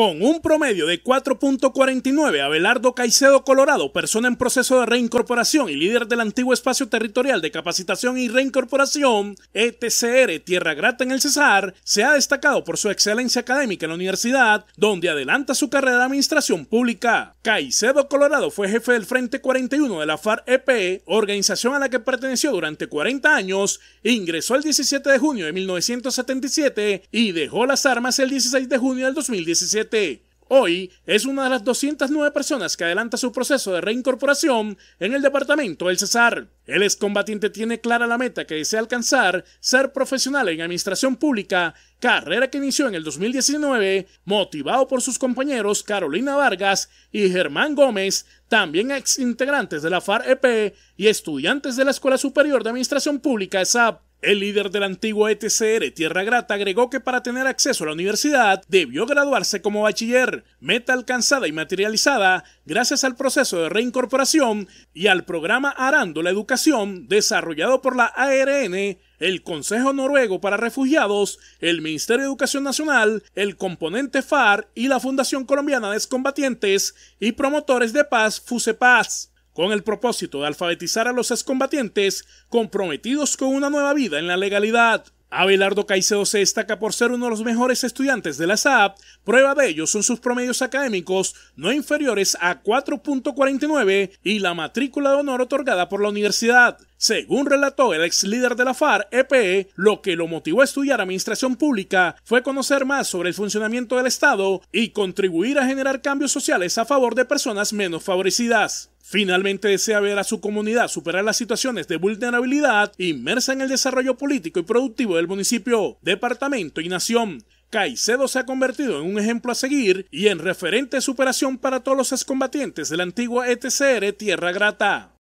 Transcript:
Con un promedio de 4.49, Abelardo Caicedo Colorado, persona en proceso de reincorporación y líder del antiguo espacio territorial de capacitación y reincorporación, ETCR Tierra Grata en el Cesar, se ha destacado por su excelencia académica en la universidad, donde adelanta su carrera de administración pública. Caicedo Colorado fue jefe del Frente 41 de la FARC-EP, organización a la que perteneció durante 40 años, ingresó el 17 de junio de 1977 y dejó las armas el 16 de junio del 2017. Hoy es una de las 209 personas que adelanta su proceso de reincorporación en el departamento del Cesar. El excombatiente tiene clara la meta que desea alcanzar, ser profesional en administración pública, carrera que inició en el 2019, motivado por sus compañeros Carolina Vargas y Germán Gómez, también ex integrantes de la FAREP y estudiantes de la Escuela Superior de Administración Pública ESAP. El líder de la antigua ETCR Tierra Grata agregó que para tener acceso a la universidad debió graduarse como bachiller, meta alcanzada y materializada gracias al proceso de reincorporación y al programa Arando la Educación desarrollado por la ARN, el Consejo Noruego para Refugiados, el Ministerio de Educación Nacional, el componente FAR y la Fundación Colombiana de Excombatientes y Promotores de Paz FUSEPAZ con el propósito de alfabetizar a los excombatientes comprometidos con una nueva vida en la legalidad. Abelardo Caicedo se destaca por ser uno de los mejores estudiantes de la SAP, prueba de ello son sus promedios académicos no inferiores a 4.49 y la matrícula de honor otorgada por la universidad. Según relató el ex líder de la FAR, EPE, lo que lo motivó a estudiar administración pública fue conocer más sobre el funcionamiento del Estado y contribuir a generar cambios sociales a favor de personas menos favorecidas. Finalmente desea ver a su comunidad superar las situaciones de vulnerabilidad inmersa en el desarrollo político y productivo del municipio, departamento y nación. Caicedo se ha convertido en un ejemplo a seguir y en referente de superación para todos los excombatientes de la antigua ETCR Tierra Grata.